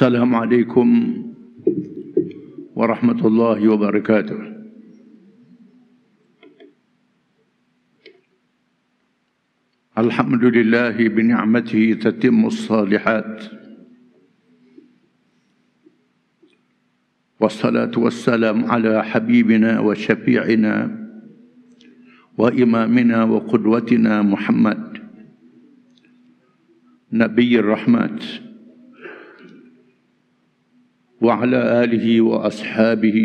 السلام عليكم ورحمة الله وبركاته الحمد لله بنعمته تتم الصالحات والصلاة والسلام على حبيبنا وشفيعنا وإمامنا وقدوتنا محمد نبي الرحمات وعلى آله وأصحابه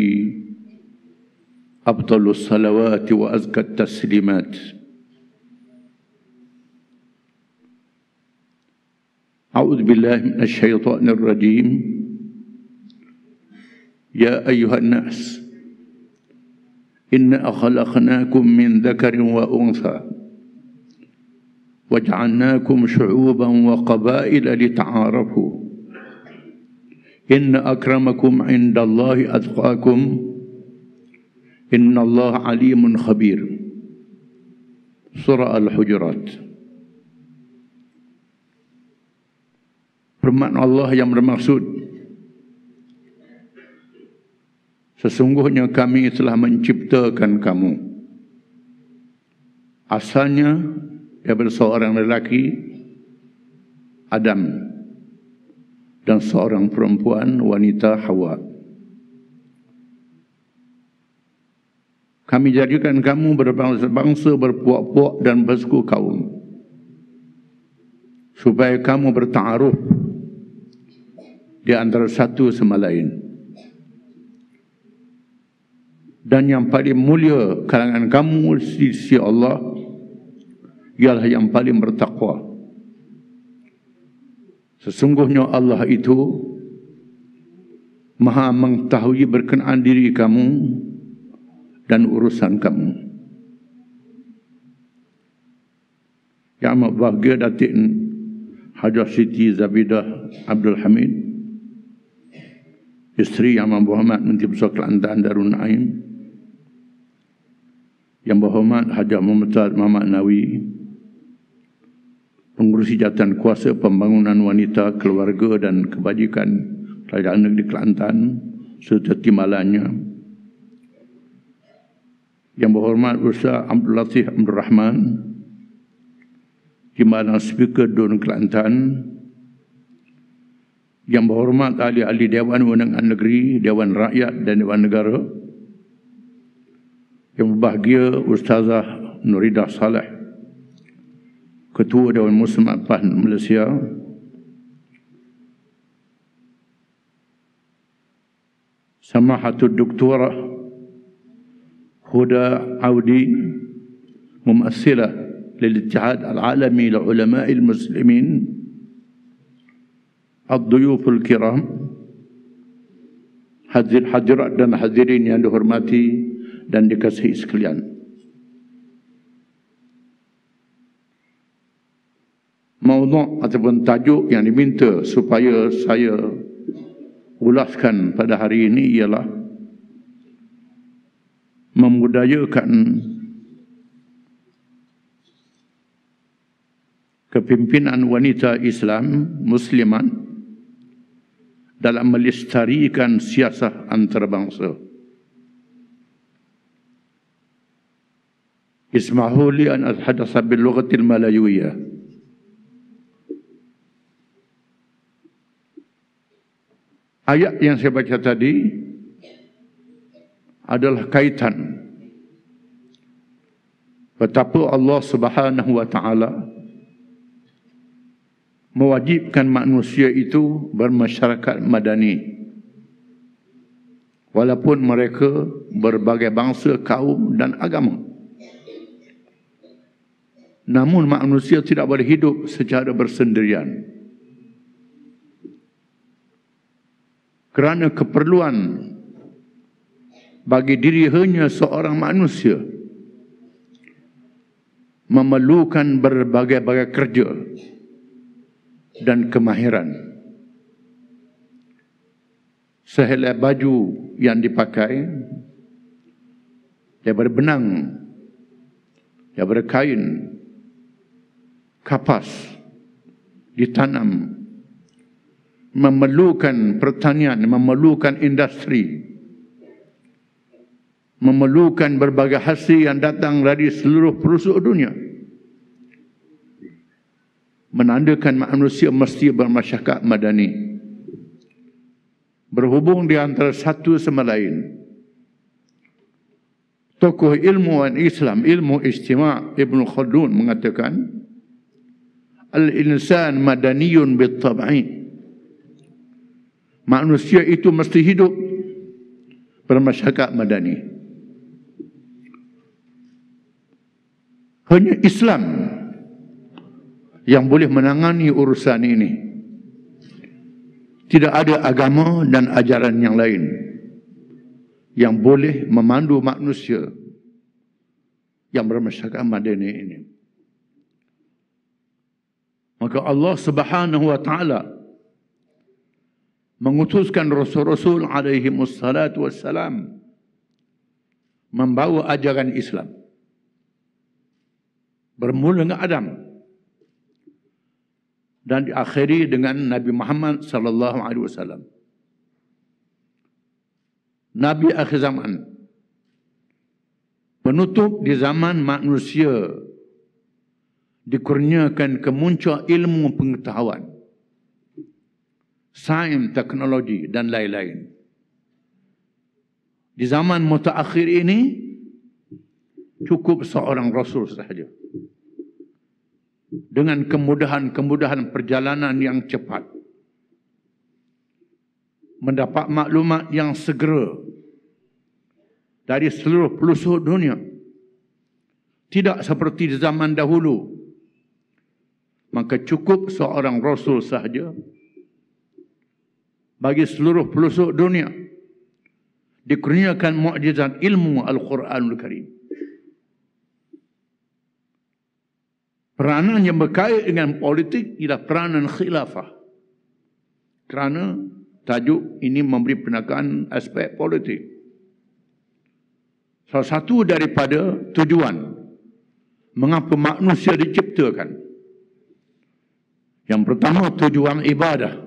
أفضل الصلوات وأزكى التسليمات أعوذ بالله من الشيطان الرجيم يا أيها الناس إنا خلقناكم من ذكر وأنثى وجعلناكم شعوبا وقبائل لتعارفوا إن أكرمكم عند الله Inna Allah Alimun Khabir. Surah Al-Hujurat. Permakna Allah yang bermaksud Sesungguhnya kami telah menciptakan kamu Asalnya daripada seorang lelaki Adam dan seorang perempuan wanita Hawa. Kami jadikan kamu berbangsa-bangsa, berpuak-puak dan bersuku kaum. Supaya kamu bertaruh di antara satu sama lain. Dan yang paling mulia kalangan kamu di sisi Allah ialah yang paling bertakwa. Sesungguhnya Allah itu Maha mengetahui berkenaan diri kamu dan urusan kamu. Yang amat bahagia datik Hajar Siti Zabidah Abdul Hamid. Isteri yang amat berhormat Menteri Besar Kelantan Darun Naim. Yang berhormat Hajar Muhammad Muhammad Muhammad Nawi mengurusi jabatan kuasa pembangunan wanita, keluarga dan kebajikan kerajaan negeri Kelantan serta timbalannya. Yang berhormat Ustaz Abdul Latif Abdul Rahman, timbalan Speaker Dun Kelantan, yang berhormat ahli-ahli Dewan Undangan Negeri, Dewan Rakyat dan Dewan Negara, yang berbahagia Ustazah Nuridah Saleh, Ketua Dewan Muslimat PAN Malaysia سماحة الدكتورة هدى عودي ممثلة للاتحاد العالمي لعلماء المسلمين الضيوف الكرام hadir hadirat dan hadirin yang dihormati dan dikasihi sekalian maudhu' ataupun tajuk yang diminta supaya saya ulaskan pada hari ini ialah memudayakan kepimpinan wanita Islam muslimat dalam melestarikan siasah antarabangsa Ismahuli an adhadasa bil lughatil malayuiyah ayat yang saya baca tadi adalah kaitan betapa Allah Subhanahu wa taala mewajibkan manusia itu bermasyarakat madani walaupun mereka berbagai bangsa kaum dan agama namun manusia tidak boleh hidup secara bersendirian kerana keperluan bagi diri hanya seorang manusia memerlukan berbagai-bagai kerja dan kemahiran sehelai baju yang dipakai daripada benang daripada kain kapas ditanam memerlukan pertanian, memerlukan industri, memerlukan berbagai hasil yang datang dari seluruh perusahaan dunia. Menandakan manusia mesti bermasyarakat madani. Berhubung di antara satu sama lain. Tokoh ilmuwan Islam, ilmu istimak Ibn Khaldun mengatakan, Al-insan madaniyun bittab'in manusia itu mesti hidup bermasyarakat madani. Hanya Islam yang boleh menangani urusan ini. Tidak ada agama dan ajaran yang lain yang boleh memandu manusia yang bermasyarakat madani ini. Maka Allah Subhanahu wa taala mengutuskan Rasul-Rasul alaihi mussalatu wassalam membawa ajaran Islam. Bermula dengan Adam dan diakhiri dengan Nabi Muhammad sallallahu alaihi wasallam. Nabi akhir zaman. Penutup di zaman manusia dikurniakan kemuncak ilmu pengetahuan sains, teknologi dan lain-lain. Di zaman mutaakhir ini cukup seorang rasul sahaja. Dengan kemudahan-kemudahan perjalanan yang cepat. Mendapat maklumat yang segera dari seluruh pelosok dunia. Tidak seperti zaman dahulu. Maka cukup seorang rasul sahaja bagi seluruh pelosok dunia dikurniakan mukjizat ilmu Al-Quranul Karim. Peranan yang berkait dengan politik ialah peranan khilafah. Kerana tajuk ini memberi penekanan aspek politik. Salah satu daripada tujuan mengapa manusia diciptakan. Yang pertama tujuan ibadah.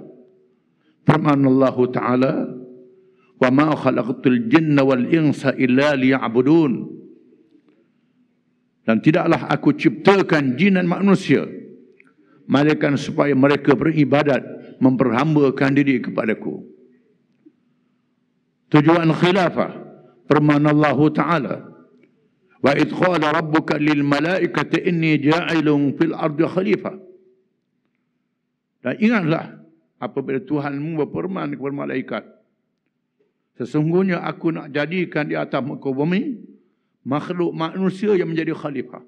Allah ta'ala Wa ma khalaqtul jinna wal insa illa liya'budun Dan tidaklah aku ciptakan jin dan manusia Malaikan supaya mereka beribadat Memperhambakan diri kepadaku Tujuan khilafah Allah ta'ala Wa idkhala rabbuka lil malaikati inni ja'ilun fil ardi khalifah Dan ingatlah apabila Tuhanmu berfirman kepada malaikat sesungguhnya aku nak jadikan di atas muka bumi makhluk manusia yang menjadi khalifah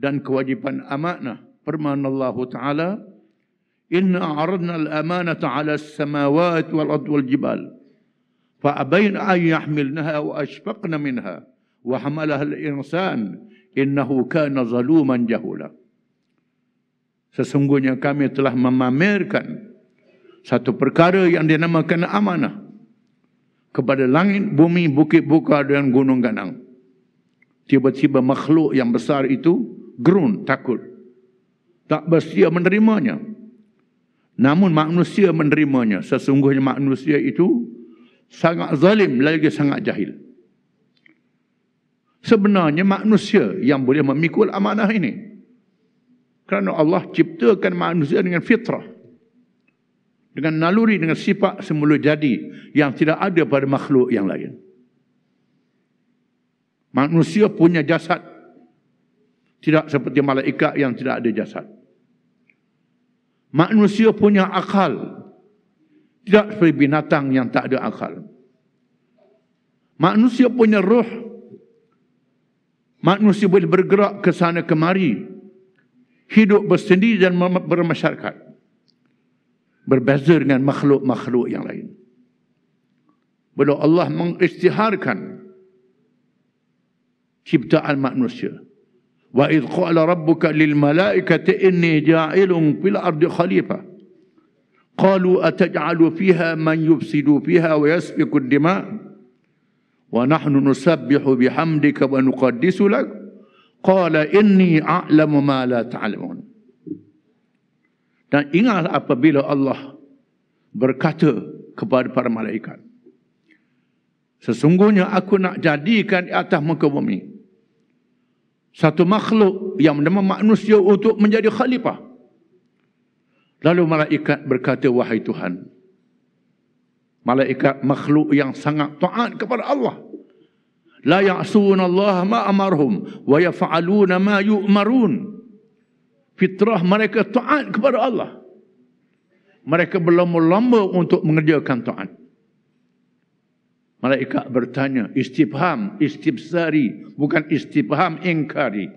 dan kewajipan amanah firman Allah taala inna aradna al-amanata ala as-samawati wal-ard wal-jibal fa abayna ay yahmilnaha wa ashfaqna minha wa hamalaha al-insan innahu kana zaluman jahula Sesungguhnya kami telah memamerkan satu perkara yang dinamakan amanah kepada langit, bumi, bukit buka dan gunung ganang. Tiba-tiba makhluk yang besar itu gerun takut. Tak bersedia menerimanya. Namun manusia menerimanya. Sesungguhnya manusia itu sangat zalim lagi sangat jahil. Sebenarnya manusia yang boleh memikul amanah ini. Kerana Allah ciptakan manusia dengan fitrah. Dengan naluri, dengan sifat semula jadi. Yang tidak ada pada makhluk yang lain. Manusia punya jasad. Tidak seperti malaikat yang tidak ada jasad. Manusia punya akal. Tidak seperti binatang yang tak ada akal. Manusia punya roh. Manusia boleh bergerak ke sana kemari. Manusia hidup bersendiri dan bermasyarakat. Berbeza dengan makhluk-makhluk yang lain. Bila Allah mengistiharkan ciptaan manusia. Wa idh qala rabbuka lil malaikati inni ja'ilun fil ardi khalifa. Qalu ataj'alu fiha man yufsidu fiha wa yasfiku ad-dima' wa nahnu nusabbihu bihamdika wa nuqaddisu lak. قال إني أعلم ما لا تعلمون dan ingat apabila Allah berkata kepada para malaikat sesungguhnya aku nak jadikan di atas muka bumi satu makhluk yang bernama manusia untuk menjadi khalifah lalu malaikat berkata wahai Tuhan malaikat makhluk yang sangat taat kepada Allah la ya'suna Allah ma amarhum wa yaf'aluna ma yu'marun. Fitrah mereka taat kepada Allah. Mereka belum lama untuk mengerjakan taat. Malaikat bertanya, istifham, istibsari, bukan istifham, ingkari.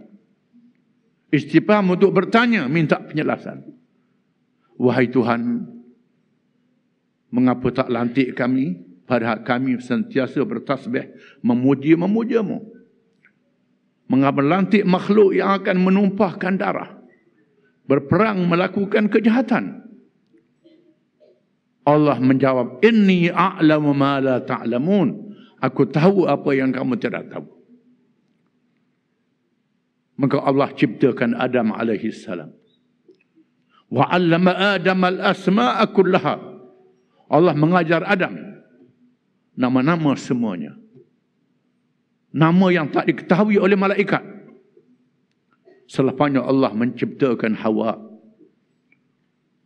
Istifham untuk bertanya, minta penjelasan. Wahai Tuhan, mengapa tak lantik kami? pada hak kami sentiasa bertasbih memuji memujamu mengapa lantik makhluk yang akan menumpahkan darah berperang melakukan kejahatan Allah menjawab inni a'lamu ma la ta'lamun aku tahu apa yang kamu tidak tahu maka Allah ciptakan Adam alaihi salam wa 'allama Adam al-asma'a kullaha Allah mengajar Adam nama-nama semuanya. Nama yang tak diketahui oleh malaikat. Selepasnya Allah menciptakan Hawa.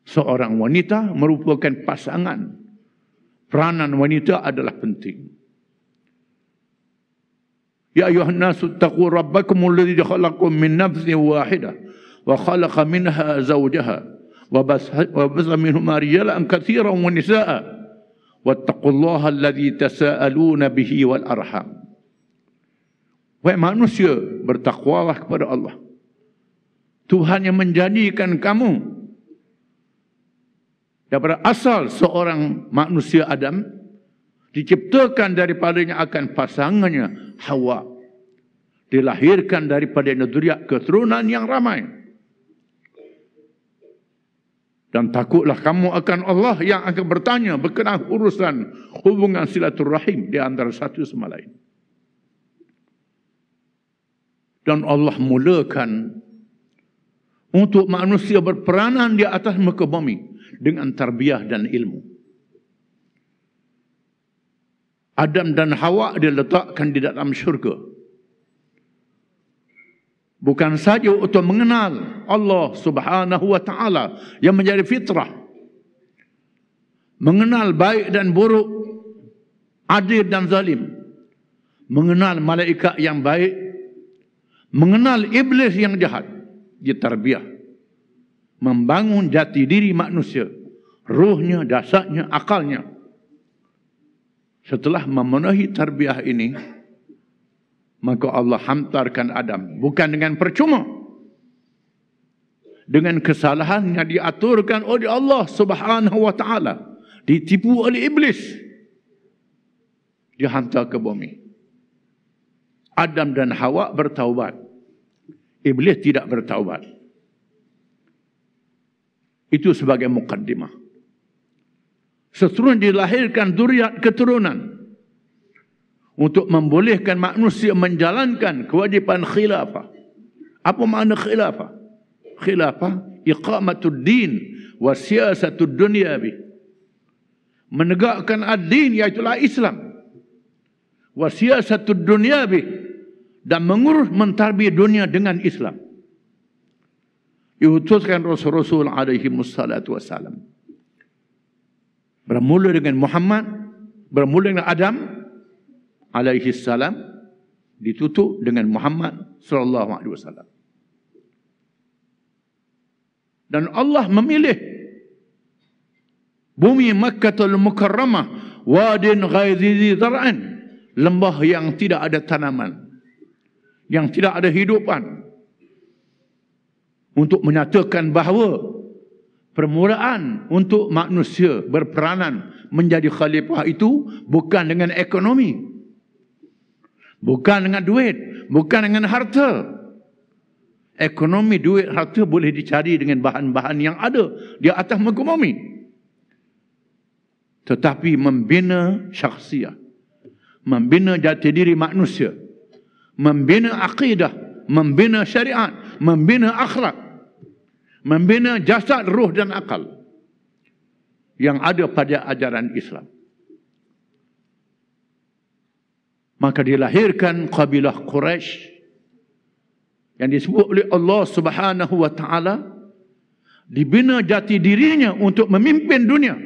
Seorang wanita merupakan pasangan. Peranan wanita adalah penting. Ya ayuhan nas taqu rabbakum alladhi khalaqakum min nafsin wahidah wa khalaqa minha zawjaha wa basa minhuma rijalan katsiran wa nisaa'a واتقوا الله الَّذِي تساءلون بِهِ وَالْأَرْحَمُ Wahai manusia, bertakwalah kepada Allah. Tuhan yang menjadikan kamu. Daripada asal seorang manusia Adam, diciptakan daripadanya akan pasangannya Hawa. Dilahirkan daripada negeri keturunan yang ramai. Dan takutlah kamu akan Allah yang akan bertanya berkenaan urusan hubungan silaturahim di antara satu sama lain. Dan Allah mulakan untuk manusia berperanan di atas muka bumi dengan tarbiyah dan ilmu. Adam dan Hawa diletakkan di dalam syurga bukan saja untuk mengenal Allah Subhanahu wa taala yang menjadi fitrah mengenal baik dan buruk adil dan zalim mengenal malaikat yang baik mengenal iblis yang jahat diterbiah membangun jati diri manusia ruhnya dasarnya akalnya setelah memenuhi terbiah ini maka Allah hantarkan Adam bukan dengan percuma dengan kesalahan yang diaturkan oleh Allah Subhanahu wa taala ditipu oleh iblis dihantar ke bumi Adam dan Hawa bertaubat iblis tidak bertaubat itu sebagai mukaddimah seterusnya dilahirkan duriat keturunan untuk membolehkan manusia menjalankan kewajipan khilafah. Apa makna khilafah? Khilafah iqamatud din wa siyasatud dunia bi. Menegakkan ad-din iaitu lah Islam. Wa siyasatud dunia bi dan mengurus mentarbi dunia dengan Islam. Diutuskan Rasul-Rasul alaihi wassalatu wassalam. Bermula dengan Muhammad, bermula dengan Adam, alaihi salam ditutup dengan Muhammad sallallahu alaihi wasallam. Dan Allah memilih bumi Makkahul Mukarramah wadin ghaizizi zar'an lembah yang tidak ada tanaman yang tidak ada hidupan untuk menyatakan bahawa permulaan untuk manusia berperanan menjadi khalifah itu bukan dengan ekonomi Bukan dengan duit, bukan dengan harta. Ekonomi duit harta boleh dicari dengan bahan-bahan yang ada di atas muka Tetapi membina syakhsiah, membina jati diri manusia, membina akidah, membina syariat, membina akhlak, membina jasad, ruh dan akal yang ada pada ajaran Islam. maka dilahirkan kabilah Quraisy yang disebut oleh Allah Subhanahu wa taala dibina jati dirinya untuk memimpin dunia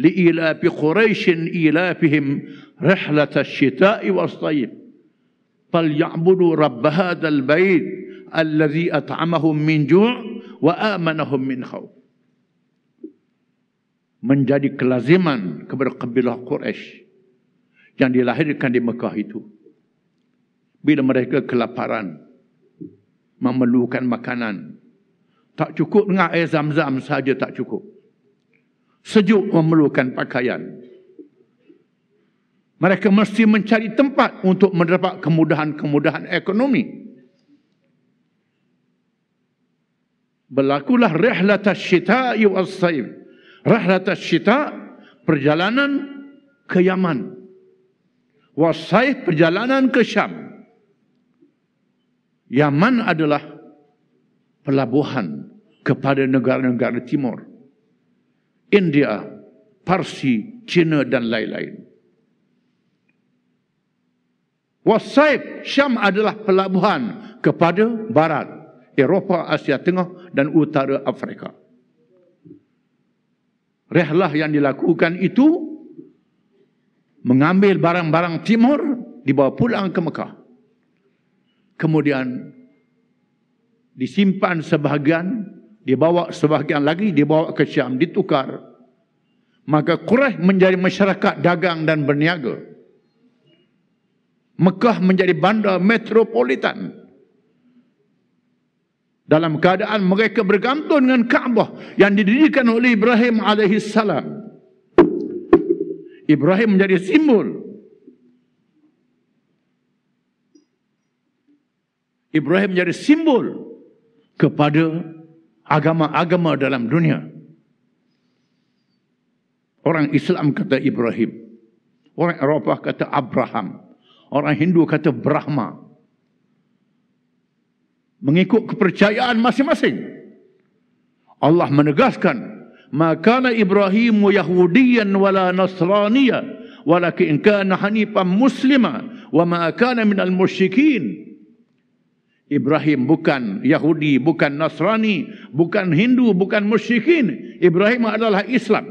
liila fi quraish ila fihim rihlat was wasayyib fal ya'budu rabb hadzal bait alladhi at'amahum min ju' wa amanahum min khaw. menjadi kelaziman kepada kabilah Quraisy yang dilahirkan di Mekah itu. Bila mereka kelaparan, memerlukan makanan, tak cukup dengan air zam-zam saja tak cukup. Sejuk memerlukan pakaian. Mereka mesti mencari tempat untuk mendapat kemudahan-kemudahan ekonomi. Berlakulah rehlat syita'i wa'as-saib. Rehlat syita' perjalanan ke Yaman. Wasaih perjalanan ke Syam. Yaman adalah pelabuhan kepada negara-negara timur. India, Parsi, Cina dan lain-lain. Wasaib Syam adalah pelabuhan kepada barat, Eropah, Asia Tengah dan utara Afrika. Rehlah yang dilakukan itu mengambil barang-barang timur dibawa pulang ke Mekah. Kemudian disimpan sebahagian, dibawa sebahagian lagi, dibawa ke Syam, ditukar. Maka Quraisy menjadi masyarakat dagang dan berniaga. Mekah menjadi bandar metropolitan. Dalam keadaan mereka bergantung dengan Kaabah yang didirikan oleh Ibrahim alaihissalam. salam. Ibrahim menjadi simbol. Ibrahim menjadi simbol kepada agama-agama dalam dunia. Orang Islam kata Ibrahim. Orang Eropah kata Abraham. Orang Hindu kata Brahma. Mengikut kepercayaan masing-masing. Allah menegaskan ma Ibrahim ibrahimu yahudiyan wala nasraniya walakin kana hanifan muslima wa ma kana min al musyrikin Ibrahim bukan Yahudi, bukan Nasrani, bukan Hindu, bukan musyrikin. Ibrahim adalah Islam.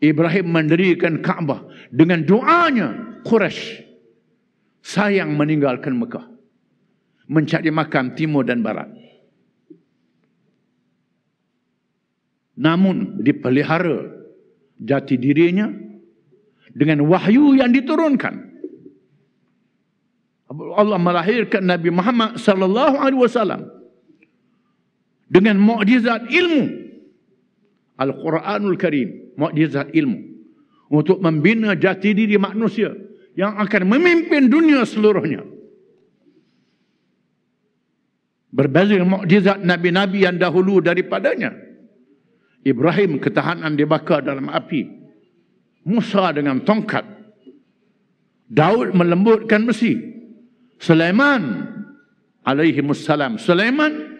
Ibrahim mendirikan Kaabah dengan doanya Quraisy sayang meninggalkan Mekah mencari makam timur dan barat. namun dipelihara jati dirinya dengan wahyu yang diturunkan. Allah melahirkan Nabi Muhammad sallallahu alaihi wasallam dengan mukjizat ilmu Al-Quranul Karim, mukjizat ilmu untuk membina jati diri manusia yang akan memimpin dunia seluruhnya. Berbeza mukjizat nabi-nabi yang dahulu daripadanya. Ibrahim ketahanan dibakar dalam api. Musa dengan tongkat. Daud melembutkan besi. Sulaiman alaihi musallam. Sulaiman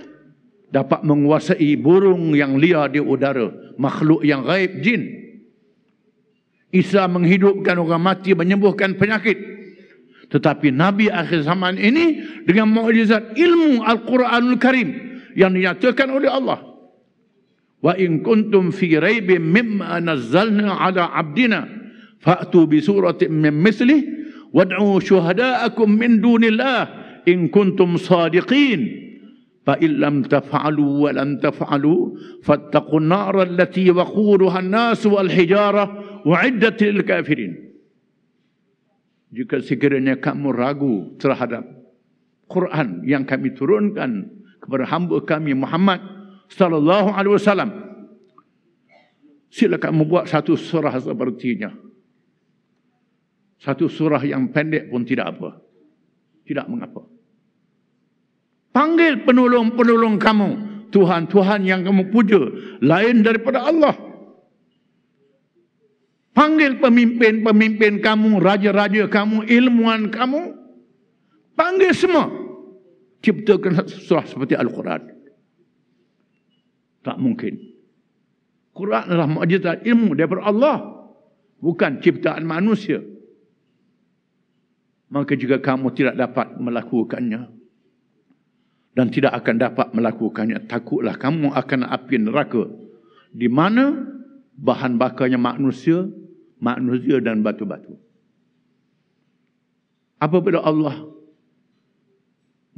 dapat menguasai burung yang liar di udara, makhluk yang gaib jin. Isa menghidupkan orang mati, menyembuhkan penyakit. Tetapi Nabi akhir zaman ini dengan mukjizat ilmu Al-Quranul Karim yang dinyatakan oleh Allah, وإن كنتم في ريب مما نزلنا على عبدنا فأتوا بسورة من مثله وادعوا شهداءكم من دون الله إن كنتم صادقين فإن لم تفعلوا ولن تفعلوا فاتقوا النار التي وقودها الناس والحجارة أعدت للكافرين Jika sekiranya kamu ragu terhadap Quran yang kami turunkan kepada hamba kami Muhammad sallallahu alaihi wasallam silakan membuat satu surah sepertinya satu surah yang pendek pun tidak apa tidak mengapa panggil penolong-penolong kamu tuhan-tuhan yang kamu puja lain daripada Allah panggil pemimpin-pemimpin kamu raja-raja kamu ilmuwan kamu panggil semua ciptakan surah seperti al-Quran tak mungkin. Quran adalah mukjizat ilmu daripada Allah. Bukan ciptaan manusia. Maka jika kamu tidak dapat melakukannya. Dan tidak akan dapat melakukannya. Takutlah kamu akan api neraka. Di mana bahan bakarnya manusia. Manusia dan batu-batu. Apabila Allah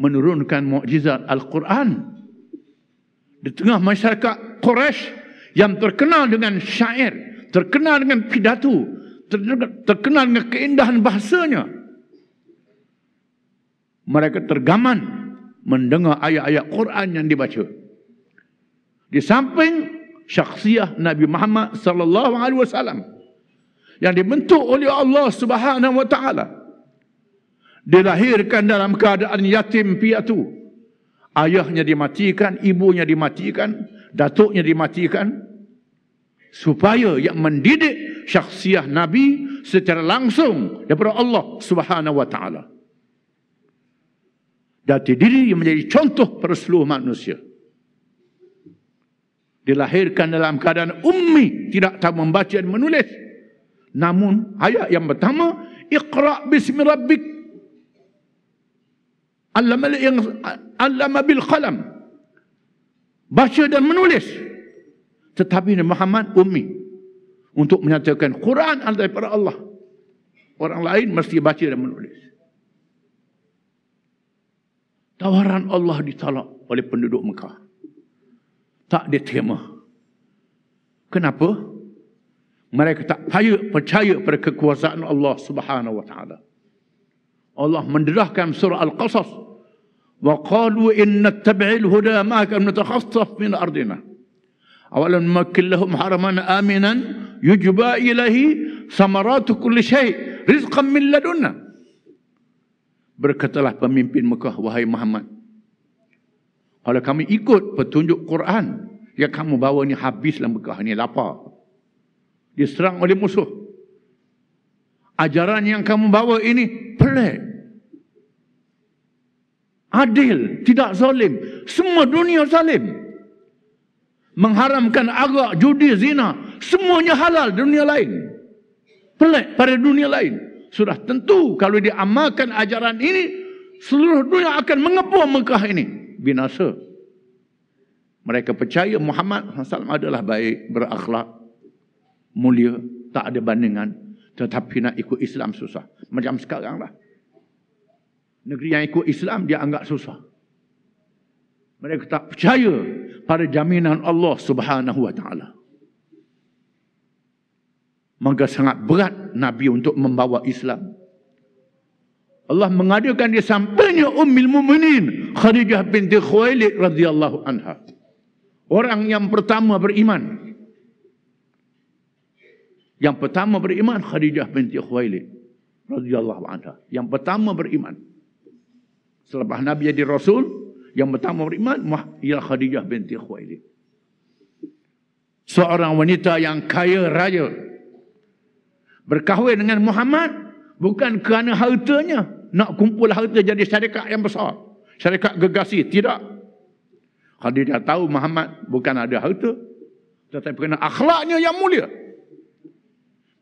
menurunkan mukjizat Al-Quran di tengah masyarakat Quraisy yang terkenal dengan syair, terkenal dengan pidato, terkenal dengan keindahan bahasanya. Mereka tergaman mendengar ayat-ayat Quran yang dibaca. Di samping syakhsiah Nabi Muhammad sallallahu alaihi wasallam yang dibentuk oleh Allah Subhanahu wa taala dilahirkan dalam keadaan yatim piatu ayahnya dimatikan, ibunya dimatikan, datuknya dimatikan supaya yang mendidik syakhsiah nabi secara langsung daripada Allah Subhanahu wa taala. Jadi diri yang menjadi contoh pada seluruh manusia. Dilahirkan dalam keadaan ummi tidak tahu membaca dan menulis. Namun ayat yang pertama iqra bismi rabbik Allamal yang allama bil qalam baca dan menulis tetapi Nabi Muhammad ummi untuk menyatakan Quran adalah daripada Allah orang lain mesti baca dan menulis tawaran Allah ditolak oleh penduduk Mekah tak diterima kenapa mereka tak percaya percaya pada kekuasaan Allah Subhanahu wa taala Allah menderahkan surah al-qasas وقالوا إن نتبع الهدى معك نتخطف من أرضنا أولم نمكن لهم حرما آمنا يجبى إليه ثمرات كل شيء رزقا من لدنا Berkatalah pemimpin Mekah, wahai Muhammad. Kalau kami ikut petunjuk Quran, yang kamu bawa ni dalam Mekah ni, lapar. Diserang oleh musuh. Ajaran yang kamu bawa ini pelik adil, tidak zalim. Semua dunia zalim. Mengharamkan agak, judi, zina. Semuanya halal dunia lain. Pelik pada dunia lain. Sudah tentu kalau diamalkan ajaran ini, seluruh dunia akan mengepung Mekah ini. Binasa. Mereka percaya Muhammad SAW adalah baik, berakhlak, mulia, tak ada bandingan. Tetapi nak ikut Islam susah. Macam sekarang lah negeri yang ikut Islam dia anggap susah. Mereka tak percaya pada jaminan Allah Subhanahu Wa Taala. Maka sangat berat Nabi untuk membawa Islam. Allah mengadakan dia sampainya Ummul Mukminin Khadijah binti Khuwailid radhiyallahu anha. Orang yang pertama beriman. Yang pertama beriman Khadijah binti Khuwailid radhiyallahu anha. Yang pertama beriman. Yang pertama beriman. Selepas Nabi jadi Rasul, yang pertama beriman, Mah, ialah ya Khadijah binti Khuwailid. Seorang wanita yang kaya raya. Berkahwin dengan Muhammad, bukan kerana hartanya. Nak kumpul harta jadi syarikat yang besar. Syarikat gegasi, tidak. Khadijah tahu Muhammad bukan ada harta. Tetapi kerana akhlaknya yang mulia.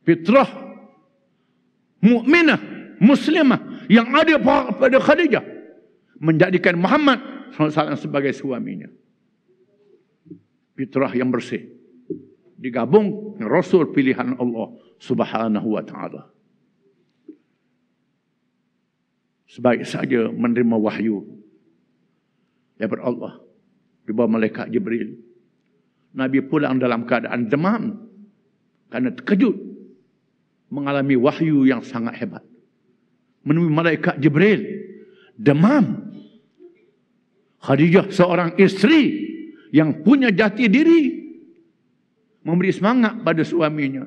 Fitrah mukminah muslimah yang ada pada Khadijah menjadikan Muhammad SAW sebagai suaminya. Fitrah yang bersih. Digabung Rasul pilihan Allah Subhanahu Wa Taala. Sebaik saja menerima wahyu daripada Allah. Di bawah malaikat Jibril. Nabi pulang dalam keadaan demam. Kerana terkejut. Mengalami wahyu yang sangat hebat. Menemui malaikat Jibril. Demam Khadijah seorang istri yang punya jati diri memberi semangat pada suaminya.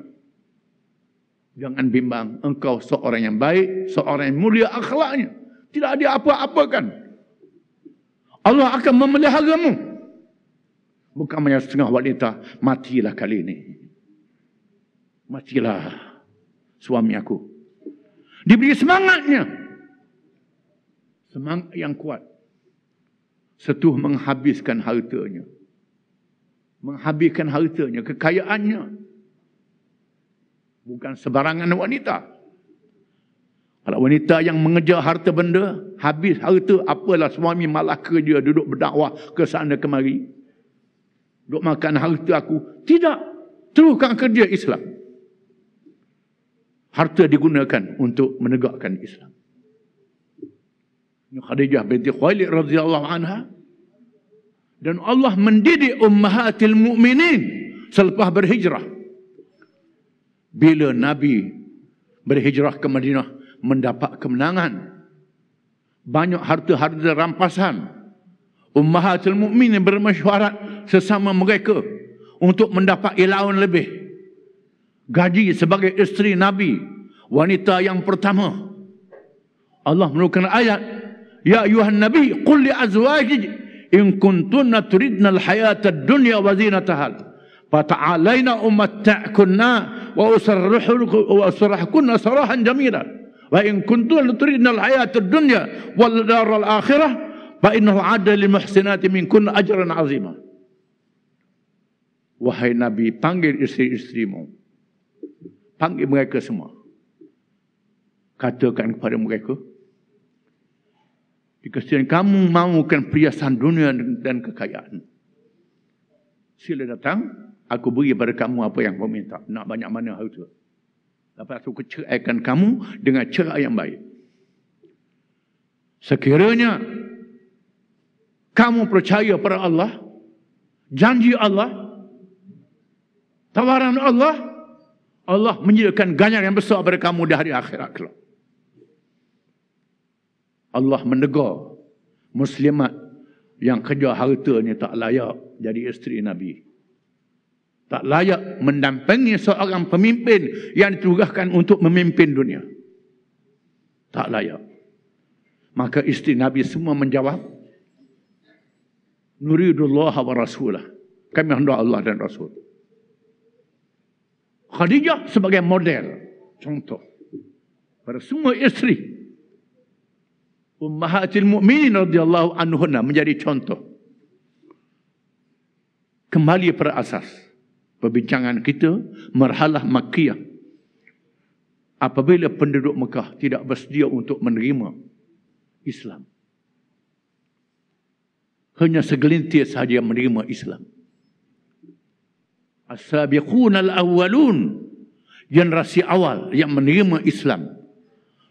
Jangan bimbang, engkau seorang yang baik, seorang yang mulia akhlaknya. Tidak ada apa apa kan? Allah akan memeliharamu. Bukan hanya setengah wanita, matilah kali ini. Matilah suami aku. Diberi semangatnya. Semangat yang kuat setuh menghabiskan hartanya. Menghabiskan hartanya, kekayaannya. Bukan sebarangan wanita. Kalau wanita yang mengejar harta benda, habis harta, apalah suami malah ke dia duduk berdakwah ke sana kemari. Duduk makan harta aku. Tidak. Teruskan kerja Islam. Harta digunakan untuk menegakkan Islam. Ini Khadijah binti Khalid radhiyallahu anha. Dan Allah mendidik ummahatil mu'minin selepas berhijrah. Bila Nabi berhijrah ke Madinah mendapat kemenangan. Banyak harta-harta rampasan. Ummahatil mu'minin bermesyuarat sesama mereka untuk mendapat ilaun lebih. Gaji sebagai isteri Nabi. Wanita yang pertama. Allah menurunkan ayat. Ya ayuhan Nabi, qul li azwajik in kuntunna turidna al-hayata ad-dunya wa zinataha. Fa ta'alaina umatta'kunna wa usarrihukum wa usarrihukum sarahan jamila. Wa in kuntunna turidna al-hayata ad-dunya wal dar al-akhirah fa innahu 'ada lil muhsinati minkunna ajran 'azima. Wahai Nabi, panggil isteri-isterimu. Panggil mereka semua. Katakan kepada mereka, Kekasihan kamu mahukan perhiasan dunia dan kekayaan. Sila datang, aku beri kepada kamu apa yang kau minta. Nak banyak mana hal itu. Lepas aku ceraikan kamu dengan cerai yang baik. Sekiranya kamu percaya pada Allah, janji Allah, tawaran Allah, Allah menyediakan ganjaran yang besar kepada kamu di hari akhirat kelak. Allah menegur muslimat yang kerja ni tak layak jadi isteri Nabi. Tak layak mendampingi seorang pemimpin yang ditugaskan untuk memimpin dunia. Tak layak. Maka isteri Nabi semua menjawab, Nuridullah wa Rasulah. Kami hendak Allah dan Rasul. Khadijah sebagai model. Contoh. Para semua isteri Ummahatil mu'minin radhiyallahu anhunna menjadi contoh. Kembali pada asas. Perbincangan kita, merhalah makiyah. Apabila penduduk Mekah tidak bersedia untuk menerima Islam. Hanya segelintir sahaja yang menerima Islam. As-sabiqun al-awwalun. Generasi awal yang menerima Islam.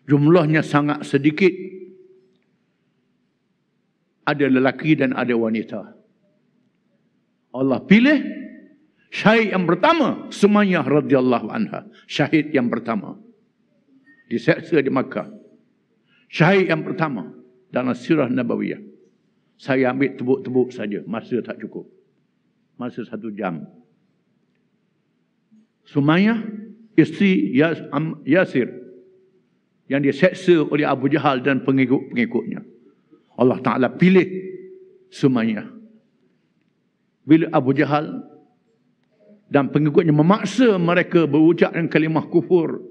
Jumlahnya sangat sedikit ada lelaki dan ada wanita. Allah pilih syahid yang pertama Sumayyah radhiyallahu anha, syahid yang pertama. seksa di Makkah. Syahid yang pertama dalam sirah Nabawiyah. Saya ambil tebuk-tebuk saja, masa tak cukup. Masa satu jam. Sumayyah isteri Yasir yang diseksa oleh Abu Jahal dan pengikut-pengikutnya. pengikut pengikutnya Allah Ta'ala pilih semuanya. Bila Abu Jahal dan pengikutnya memaksa mereka berucap dengan kalimah kufur.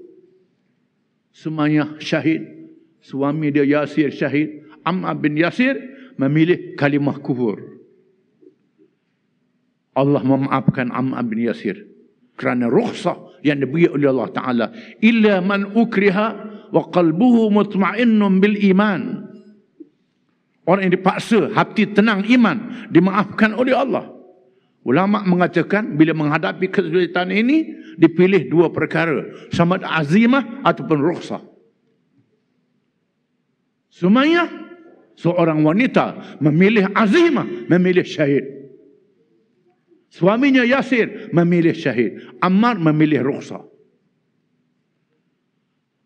Semuanya syahid. Suami dia Yasir syahid. Amr bin Yasir memilih kalimah kufur. Allah memaafkan Amr bin Yasir. Kerana rukhsah yang diberi oleh Allah Ta'ala. Illa man ukriha wa qalbuhu mutma'innum bil iman orang yang dipaksa hati tenang iman dimaafkan oleh Allah. Ulama mengatakan bila menghadapi kesulitan ini dipilih dua perkara, sama ada azimah ataupun rukhsah. Semuanya seorang wanita memilih azimah, memilih syahid. Suaminya Yasir memilih syahid. Ammar memilih rukhsah.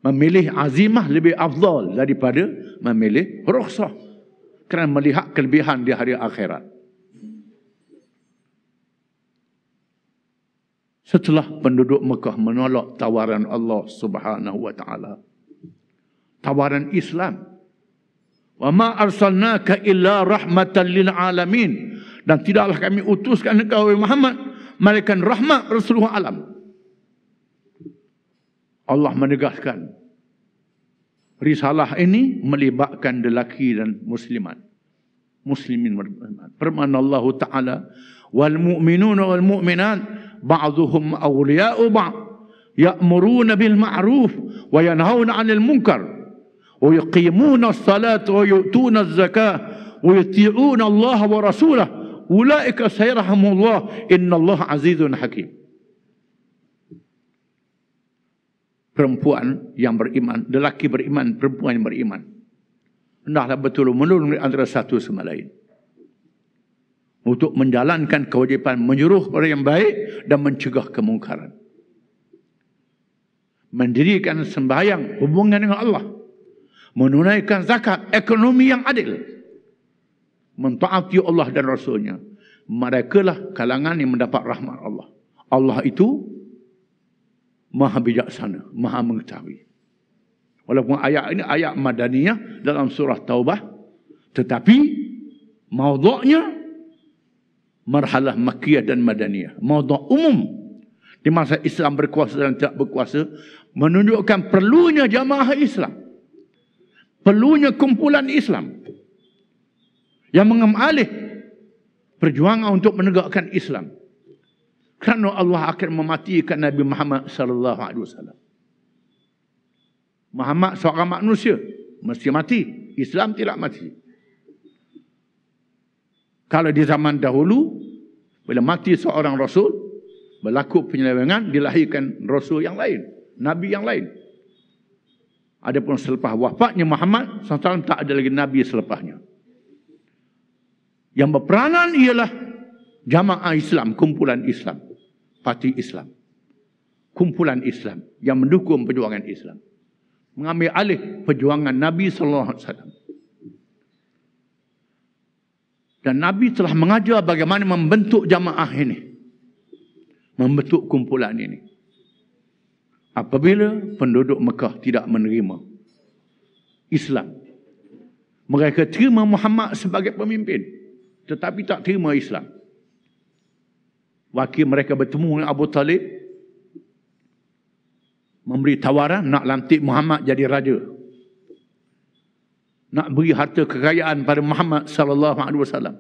Memilih azimah lebih afdal daripada memilih rukhsah kerana melihat kelebihan di hari akhirat. Setelah penduduk Mekah menolak tawaran Allah Subhanahu wa taala. Tawaran Islam. Wa ma arsalnaka illa rahmatan lil alamin. Dan tidaklah kami utuskan engkau Muhammad malaikat rahmat Rasulullah alam. Allah menegaskan risalah ini melibatkan lelaki dan muslimat. Muslimin muslimat. Firman Allah Ta'ala wal mu'minun wal mu'minat ba'duhum awliya'u ba'd ya'muruna bil ma'ruf wa yanhauna 'anil munkar wa yuqimuna as-salata wa yu'tuna az-zakata wa yuti'una Allah wa rasulahu ulaika sayrahumullah innallaha 'azizun hakim perempuan yang beriman, lelaki beriman, perempuan yang beriman. Hendaklah betul menolong antara satu sama lain. Untuk menjalankan kewajipan menyuruh orang yang baik dan mencegah kemungkaran. Mendirikan sembahyang hubungan dengan Allah. Menunaikan zakat ekonomi yang adil. Mentaati Allah dan Rasulnya. mereka lah kalangan yang mendapat rahmat Allah. Allah itu maha bijaksana, maha mengetahui. Walaupun ayat ini ayat madaniyah dalam surah Taubah. Tetapi, maudoknya marhalah makiyah dan madaniyah. Maudok umum. Di masa Islam berkuasa dan tidak berkuasa. Menunjukkan perlunya jamaah Islam. Perlunya kumpulan Islam. Yang mengamalih perjuangan untuk menegakkan Islam kerana Allah akan mematikan Nabi Muhammad sallallahu alaihi wasallam. Muhammad seorang manusia mesti mati, Islam tidak mati. Kalau di zaman dahulu bila mati seorang rasul berlaku penyelewengan dilahirkan rasul yang lain, nabi yang lain. Adapun selepas wafatnya Muhammad sallallahu alaihi tak ada lagi nabi selepasnya. Yang berperanan ialah jamaah Islam, kumpulan Islam parti Islam. Kumpulan Islam yang mendukung perjuangan Islam. Mengambil alih perjuangan Nabi sallallahu alaihi wasallam. Dan Nabi telah mengajar bagaimana membentuk jamaah ini. Membentuk kumpulan ini. Apabila penduduk Mekah tidak menerima Islam. Mereka terima Muhammad sebagai pemimpin. Tetapi tak terima Islam wakil mereka bertemu dengan Abu Talib memberi tawaran nak lantik Muhammad jadi raja nak beri harta kekayaan pada Muhammad sallallahu alaihi wasallam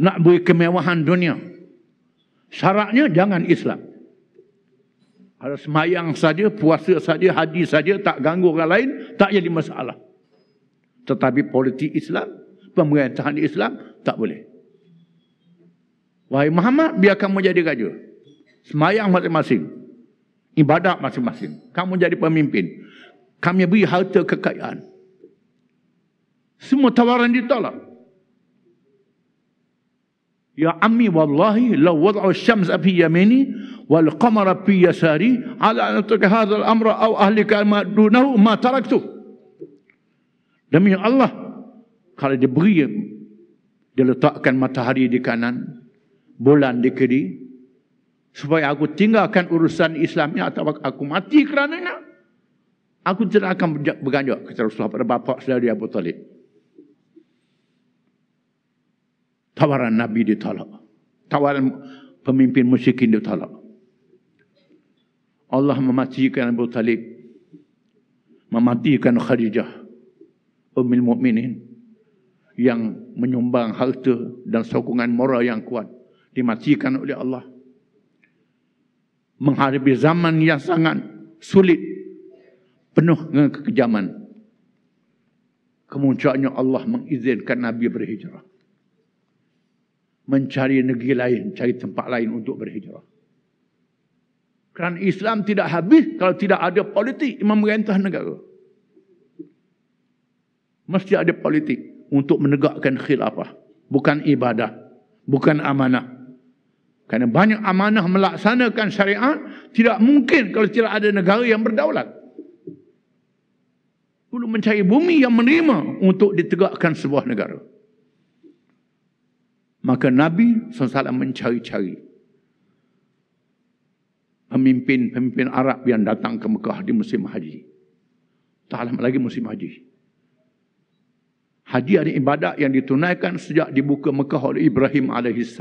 nak beri kemewahan dunia syaratnya jangan Islam ada semayang saja, puasa saja, haji saja, tak ganggu orang lain, tak jadi masalah. Tetapi politik Islam, pemerintahan Islam, tak boleh. Wahai Muhammad, biar kamu jadi raja. Semayang masing-masing. Ibadat masing-masing. Kamu jadi pemimpin. Kami beri harta kekayaan. Semua tawaran ditolak. Ya ammi wallahi law wad'u syams fi yamini wal qamara fi yasari ala an tuka hadha al amra aw ahlika ma dunahu ma taraktu. Demi Allah kalau diberi dia letakkan matahari di kanan, bulan dikiri supaya aku tinggalkan urusan Islam ini atau aku mati kerana kerananya aku tidak akan berganjak kata Rasulullah pada bapak saudari Abu Talib tawaran Nabi ditolak tawaran pemimpin musyrikin ditolak Allah mematikan Abu Talib mematikan Khadijah Ummul muminin yang menyumbang harta dan sokongan moral yang kuat dimatikan oleh Allah menghadapi zaman yang sangat sulit penuh dengan kekejaman kemuncaknya Allah mengizinkan Nabi berhijrah mencari negeri lain cari tempat lain untuk berhijrah kerana Islam tidak habis kalau tidak ada politik memerintah negara mesti ada politik untuk menegakkan khilafah bukan ibadah bukan amanah kerana banyak amanah melaksanakan syariat, tidak mungkin kalau tidak ada negara yang berdaulat. Perlu mencari bumi yang menerima untuk ditegakkan sebuah negara. Maka Nabi SAW mencari-cari pemimpin-pemimpin Arab yang datang ke Mekah di musim haji. Tak lama lagi musim haji. Haji adalah ibadat yang ditunaikan sejak dibuka Mekah oleh Ibrahim AS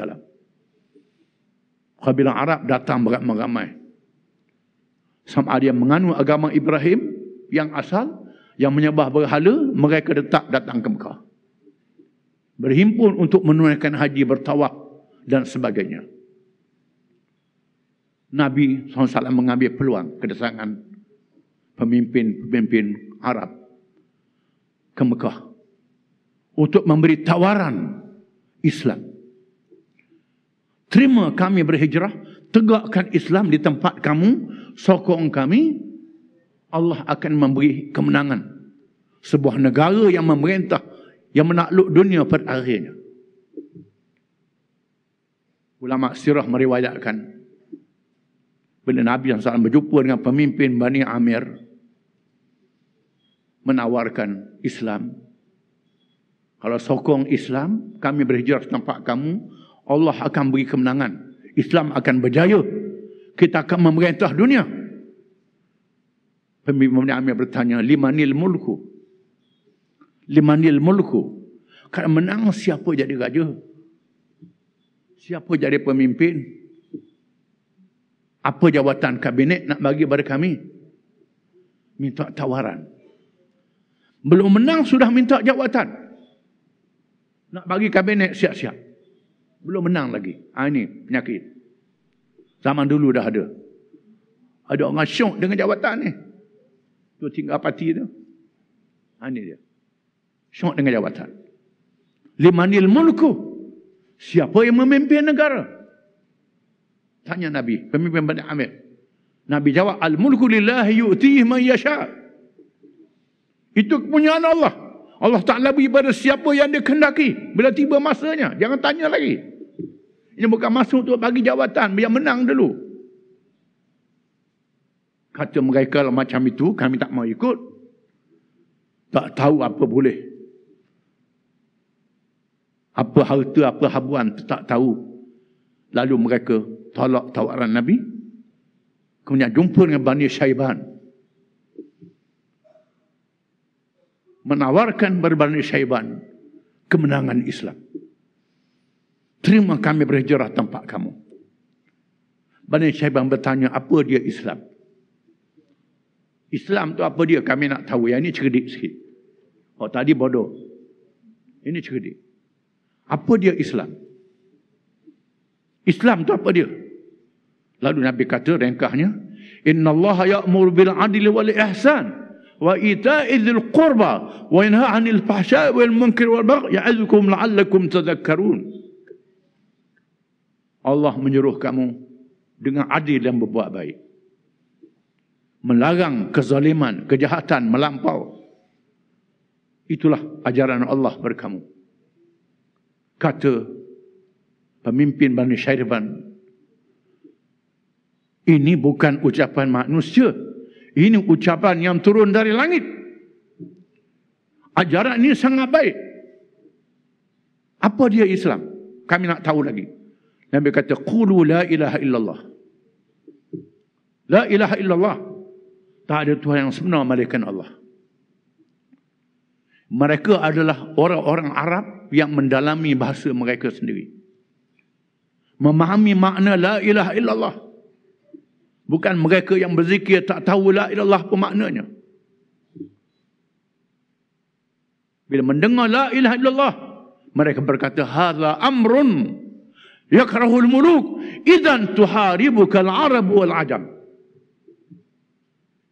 kabilah Arab datang beramai-ramai. Sama ada yang menganut agama Ibrahim yang asal, yang menyembah berhala, mereka tetap datang ke Mekah. Berhimpun untuk menunaikan haji bertawak dan sebagainya. Nabi SAW mengambil peluang kedatangan pemimpin-pemimpin Arab ke Mekah untuk memberi tawaran Islam terima kami berhijrah, tegakkan Islam di tempat kamu, sokong kami, Allah akan memberi kemenangan. Sebuah negara yang memerintah, yang menakluk dunia pada akhirnya. Ulama sirah meriwayatkan, bila Nabi yang SAW berjumpa dengan pemimpin Bani Amir, menawarkan Islam, kalau sokong Islam, kami berhijrah tempat kamu, Allah akan beri kemenangan. Islam akan berjaya. Kita akan memerintah dunia. Pemimpin Amir bertanya, Limanil mulku? Limanil mulku? Kalau menang, siapa jadi raja? Siapa jadi pemimpin? Apa jawatan kabinet nak bagi kepada kami? Minta tawaran. Belum menang, sudah minta jawatan. Nak bagi kabinet, siap-siap. Belum menang lagi. Ha, ini penyakit. Zaman dulu dah ada. Ada orang syok dengan jawatan ni. Tu tinggal parti tu. Ha, ini dia. Syok dengan jawatan. Limanil mulku. Siapa yang memimpin negara? Tanya Nabi. Pemimpin Bani Amir. Nabi jawab. Al-mulku lillahi yu'tih ma'iyasha. Itu kepunyaan Allah. Allah Ta'ala beri pada siapa yang dia kendaki. Bila tiba masanya. Jangan tanya lagi. Ini bukan masuk untuk bagi jawatan. Biar menang dulu. Kata mereka lah macam itu, kami tak mau ikut. Tak tahu apa boleh. Apa harta, apa habuan, tak tahu. Lalu mereka tolak tawaran Nabi. Kemudian jumpa dengan Bani Syaiban. Menawarkan berbani Syaiban kemenangan Islam. Terima kami berhijrah tempat kamu. Bani Syaiban bertanya, apa dia Islam? Islam tu apa dia? Kami nak tahu. Yang ini cerdik sikit. Oh, tadi bodoh. Ini cerdik. Apa dia Islam? Islam tu apa dia? Lalu Nabi kata rengkahnya, Inna Allah ya'mur bil adil wal ihsan wa ita'il dhil qurba wa inha anil fahsyai wal munkir wal bagh ya'idhukum la'allakum tadhakkarun. Allah menyuruh kamu dengan adil dan berbuat baik. Melarang kezaliman, kejahatan, melampau. Itulah ajaran Allah berkamu. Kata pemimpin Bani Syairban. Ini bukan ucapan manusia. Ini ucapan yang turun dari langit. Ajaran ini sangat baik. Apa dia Islam? Kami nak tahu lagi. Nabi kata qulu la ilaha illallah. La ilaha illallah. Tak ada Tuhan yang sebenar malaikat Allah. Mereka adalah orang-orang Arab yang mendalami bahasa mereka sendiri. Memahami makna la ilaha illallah. Bukan mereka yang berzikir tak tahu la ilaha illallah apa maknanya. Bila mendengar la ilaha illallah, mereka berkata, Hala amrun yakrahul muluk idan tuharibukal arab wal ajam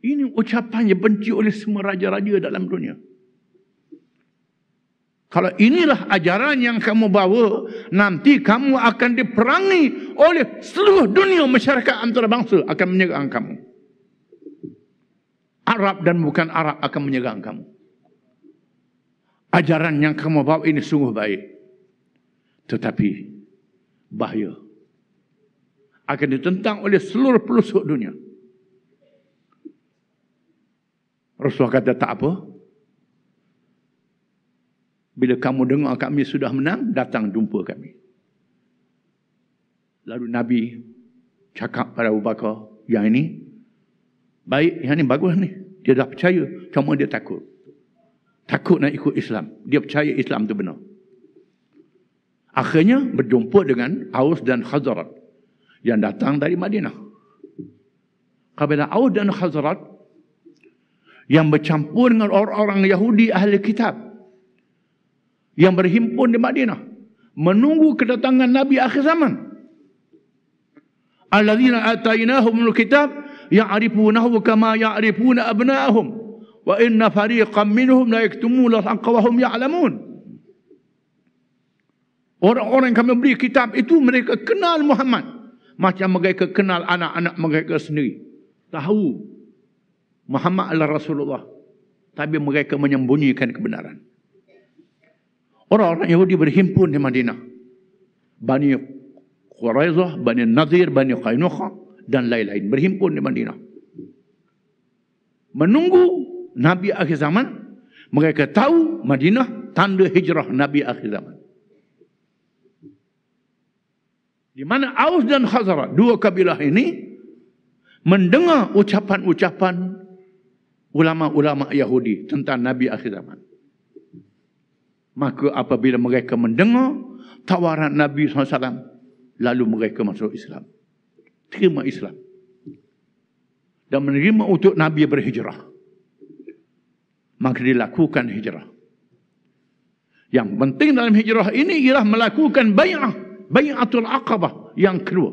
ini ucapan yang benci oleh semua raja-raja dalam dunia kalau inilah ajaran yang kamu bawa nanti kamu akan diperangi oleh seluruh dunia masyarakat antarabangsa akan menyerang kamu Arab dan bukan Arab akan menyerang kamu ajaran yang kamu bawa ini sungguh baik tetapi bahaya. Akan ditentang oleh seluruh pelosok dunia. Rasulullah kata tak apa. Bila kamu dengar kami sudah menang, datang jumpa kami. Lalu Nabi cakap pada Abu Bakar, yang ini, baik, yang ini bagus ni. Dia dah percaya, cuma dia takut. Takut nak ikut Islam. Dia percaya Islam tu benar. Akhirnya berjumpa dengan Aus dan Khazrat yang datang dari Madinah. Kabilah Aus dan Khazrat yang bercampur dengan orang-orang Yahudi ahli kitab yang berhimpun di Madinah menunggu kedatangan Nabi akhir zaman. Alladzina atainahumul kitab ya'rifunahu kama ya'rifuna abna'ahum wa inna fariqan minhum la yaktumuna al-haqqa wa hum ya'lamun. Ya Orang-orang yang kami beri kitab itu mereka kenal Muhammad. Macam mereka kenal anak-anak mereka sendiri. Tahu Muhammad adalah Rasulullah. Tapi mereka menyembunyikan kebenaran. Orang-orang Yahudi berhimpun di Madinah. Bani Quraizah, Bani Nadir, Bani Qainuqa dan lain-lain. Berhimpun di Madinah. Menunggu Nabi akhir zaman. Mereka tahu Madinah tanda hijrah Nabi akhir zaman. Di mana Aus dan Khazara dua kabilah ini mendengar ucapan-ucapan ulama-ulama Yahudi tentang Nabi akhir zaman. Maka apabila mereka mendengar tawaran Nabi SAW, lalu mereka masuk Islam. Terima Islam. Dan menerima untuk Nabi berhijrah. Maka dilakukan hijrah. Yang penting dalam hijrah ini ialah melakukan bay'ah. Bayatul Aqabah yang kedua.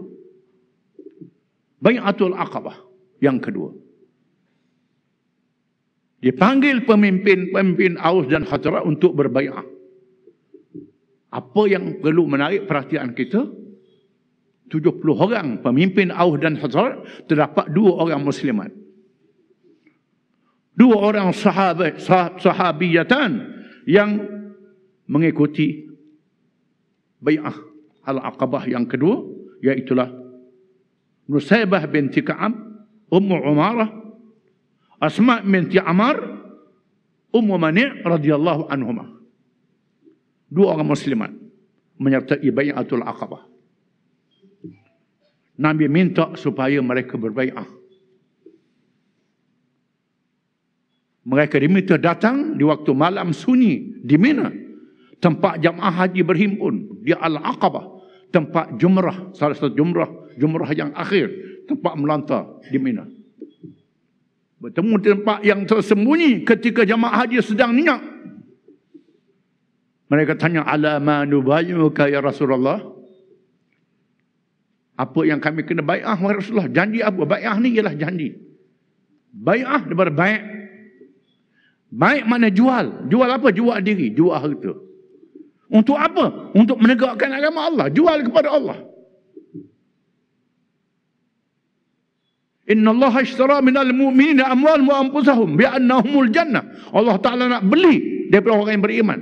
Bayatul Aqabah yang kedua. Dipanggil pemimpin-pemimpin Aus dan Khazraj untuk berbayat. Apa yang perlu menarik perhatian kita? 70 orang pemimpin Aus dan Khazraj terdapat dua orang muslimat. Dua orang sahabat sah, sahabiyatan yang mengikuti bayat. Al-Aqabah yang kedua yaitulah Nusaybah binti Ka'ab Ummu Umarah Asma binti Amar Ummu Mani' radhiyallahu anhumah dua orang muslimat menyertai bai'atul Aqabah Nabi minta supaya mereka berbai'ah mereka diminta datang di waktu malam sunyi di Mina tempat jamaah haji berhimpun di Al-Aqabah tempat jumrah, salah satu jumrah, jumrah yang akhir, tempat melantar di Mina. Bertemu tempat yang tersembunyi ketika jemaah haji sedang niat. Mereka tanya, ala manubayuka ya Rasulullah? Apa yang kami kena bai'ah, wahai Rasulullah? Janji apa? Bai'ah ni ialah janji. Bai'ah daripada baik. Baik mana jual. Jual apa? Jual diri. Jual harta. Untuk apa? Untuk menegakkan agama Allah. Jual kepada Allah. Inna Allah ashtara minal mu'minina amwal mu'ampusahum bi'annahumul jannah. Allah Ta'ala nak beli daripada orang yang beriman.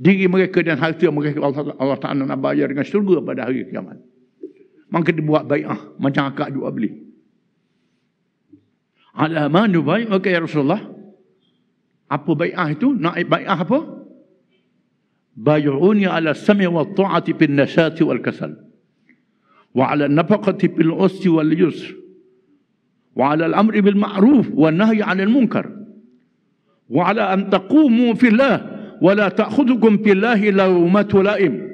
Diri mereka dan harta mereka Allah Ta'ala, Allah nak bayar dengan syurga pada hari kiamat. Maka dia buat bay'ah. Macam akak juga beli. Alamanu bay'ah. Okay, ya Rasulullah. Apa bay'ah itu? Nak bay'ah apa? Apa? بايعوني على السمع والطاعة بالنشاط والكسل وعلى النفقة بالعسر واليسر وعلى الأمر بالمعروف والنهي عن المنكر وعلى أن تقوموا في الله ولا تأخذكم في الله لومة لائم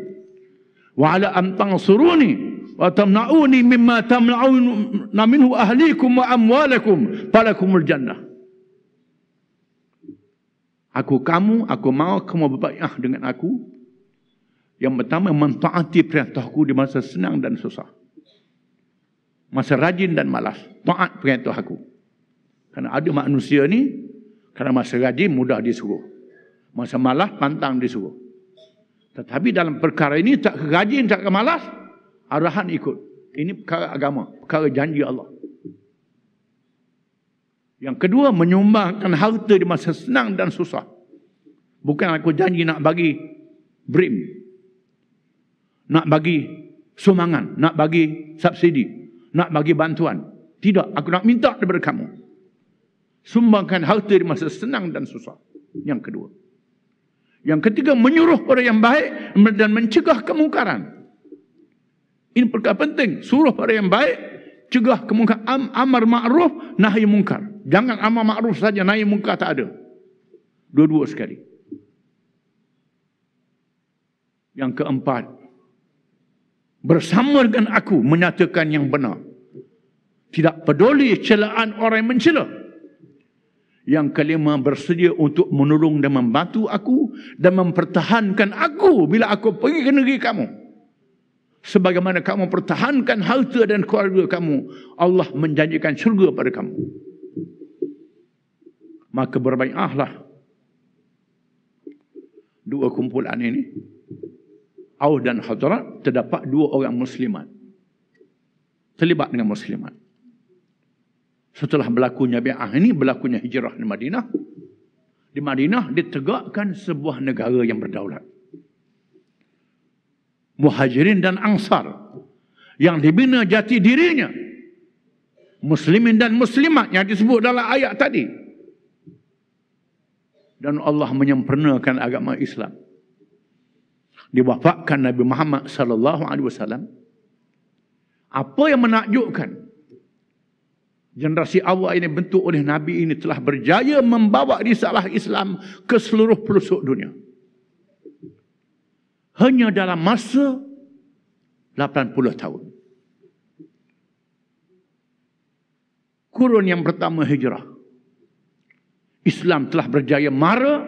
وعلى أن تنصروني وتمنعوني مما تمنعون منه أهليكم وأموالكم فلكم الجنة Aku kamu, aku mau kamu berbaikah dengan aku. Yang pertama, mentaati perintahku di masa senang dan susah. Masa rajin dan malas. Taat perintah aku. Karena ada manusia ni, karena masa rajin mudah disuruh. Masa malas pantang disuruh. Tetapi dalam perkara ini, tak rajin, tak malas, arahan ikut. Ini perkara agama, perkara janji Allah. Yang kedua, menyumbangkan harta di masa senang dan susah. Bukan aku janji nak bagi brim. Nak bagi sumangan. Nak bagi subsidi. Nak bagi bantuan. Tidak, aku nak minta daripada kamu. Sumbangkan harta di masa senang dan susah. Yang kedua. Yang ketiga, menyuruh orang yang baik dan mencegah kemungkaran. Ini perkara penting. Suruh orang yang baik, cegah kemungkaran. Am, amar ma'ruf, nahi mungkar. Jangan amal ma'ruf saja naik muka tak ada. Dua-dua sekali. Yang keempat. Bersama dengan aku menyatakan yang benar. Tidak peduli celaan orang yang mencela. Yang kelima bersedia untuk menolong dan membantu aku dan mempertahankan aku bila aku pergi ke negeri kamu. Sebagaimana kamu pertahankan harta dan keluarga kamu, Allah menjanjikan syurga pada kamu maka berbaiklah dua kumpulan ini Aus dan Khazraj terdapat dua orang muslimat terlibat dengan muslimat setelah berlakunya bai'ah ini berlakunya hijrah di Madinah di Madinah ditegakkan sebuah negara yang berdaulat Muhajirin dan Ansar yang dibina jati dirinya Muslimin dan Muslimat yang disebut dalam ayat tadi dan Allah menyempurnakan agama Islam. Diwafatkan Nabi Muhammad sallallahu alaihi wasallam. Apa yang menakjubkan? Generasi awal ini bentuk oleh Nabi ini telah berjaya membawa risalah Islam ke seluruh pelosok dunia. Hanya dalam masa 80 tahun. Kurun yang pertama hijrah. Islam telah berjaya mara